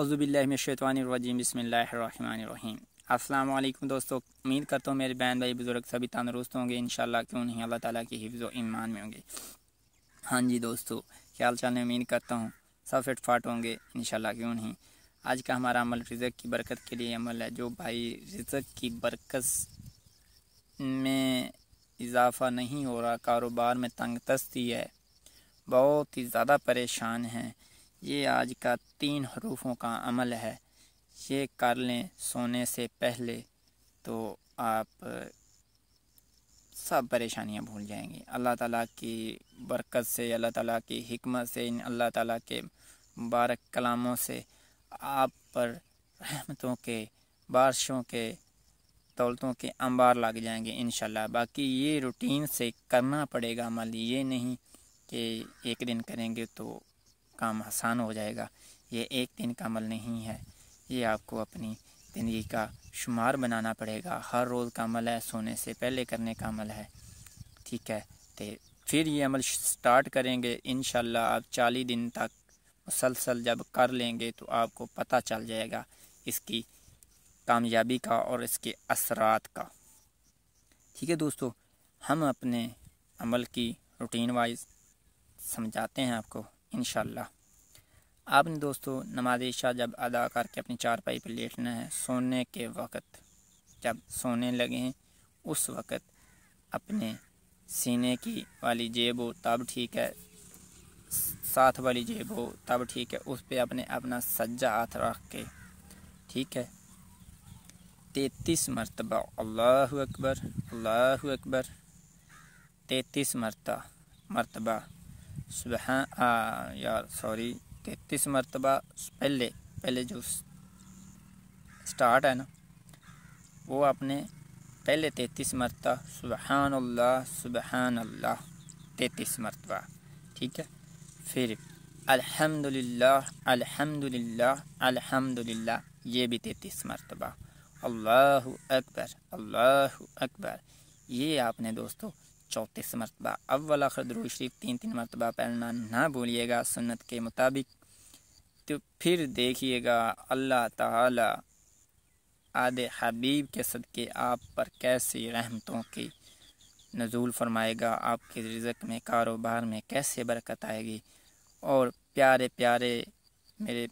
अज़ुबिल्लाशवानरजीम बसमीम अल्लाम दोस्तों उम्मीद करता हूँ मेरे बहन भाई बुज़ुर्ग सभी तंदरुस्त होंगे इन क्यों नहीं अल्लाह ताली की हिफ्ज़ ईमान में होंगे हाँ जी दोस्तों ख्याल चाल में उम्मीद करता हूँ सब फिट फाट होंगे इन क्यों नहीं आज का हमारा अमल रिजक की बरकत के लिए अमल है जो भाई रिजक की बरकत में इजाफा नहीं हो रहा कारोबार में तंग तस्ती है बहुत ही ज़्यादा परेशान हैं ये आज का तीन हरूफों का अमल है ये कर लें सोने से पहले तो आप सब परेशानियां भूल जाएंगी अल्लाह ताला की बरकत से अल्लाह ताला की हमत से इन अल्लाह ताला के मुबारक कलामों से आप पर रहमतों के बारिशों के दौलतों के अंबार लग जाएंगे इन बाकी ये रूटीन से करना पड़ेगा अमल ये नहीं कि एक दिन करेंगे तो काम आसान हो जाएगा ये एक दिन का अमल नहीं है ये आपको अपनी ज़िंदगी का शुमार बनाना पड़ेगा हर रोज़ का अमल है सोने से पहले करने का अमल है ठीक है तो फिर ये अमल स्टार्ट करेंगे इन आप चालीस दिन तक मुसलसल जब कर लेंगे तो आपको पता चल जाएगा इसकी कामयाबी का और इसके असरात का ठीक है दोस्तों हम अपने अमल की रूटीन वाइज समझाते हैं आपको इन आपने दोस्तों नमाज ईशा जब अदा करके अपनी चारपाई पर लेटना है सोने के वक्त जब सोने लगे हैं उस वक्त अपने सीने की वाली जेब हो तब ठीक है साथ वाली जेब हो तब ठीक है उस पर अपने अपना सज्जा हाथ रख के ठीक है तैतीस मरतबा अल्लाह अकबर अल्लाह अकबर तैतीस मरता मरतबा सुबह यार सॉरी तैतीस मरतबा पहले पहले जो स्टार्ट है ना वो आपने पहले तैतीस मरतबा सुबहान अल्लाह सुबहान अल्लाह तैतीस मरतबा ठीक है फिर अल्हम्दुलिल्लाह अल्हम्दुलिल्लाह अल्हम्दुलिल्लाह ये भी तैतीस मरतबा अल्लाह अकबर अल्लाह अकबर ये आपने दोस्तों चौंतीस मरतबा अव्वल आखिर दरू शरीफ तीन तीन मरतबा पढ़ना ना भूलिएगा सुन्नत के मुताबिक तो फिर देखिएगा अल्लाह ताला आद हबीब के सदक़े आप पर कैसी रहमतों की नजूल फरमाएगा आपके रिजक में कारोबार में कैसे बरकत आएगी और प्यारे प्यारे मेरे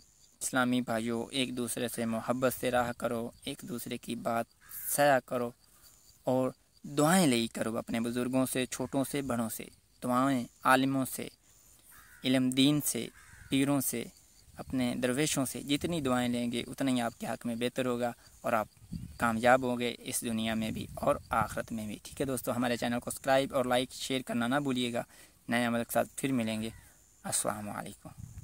इस्लामी भाइयों एक दूसरे से मोहब्बत से राह करो एक दूसरे की बात सया करो और दुआएं ले करो अपने बुज़ुर्गों से छोटों से बड़ों से दुआएं आलिमों से इलम दीन से पीरों से अपने दरवेशों से जितनी दुआएं लेंगे उतना ही आपके हक में बेहतर होगा और आप कामयाब होंगे इस दुनिया में भी और आखरत में भी ठीक है दोस्तों हमारे चैनल को सब्सक्राइब और लाइक शेयर करना ना भूलिएगा नए अमल के साथ फिर मिलेंगे असलकम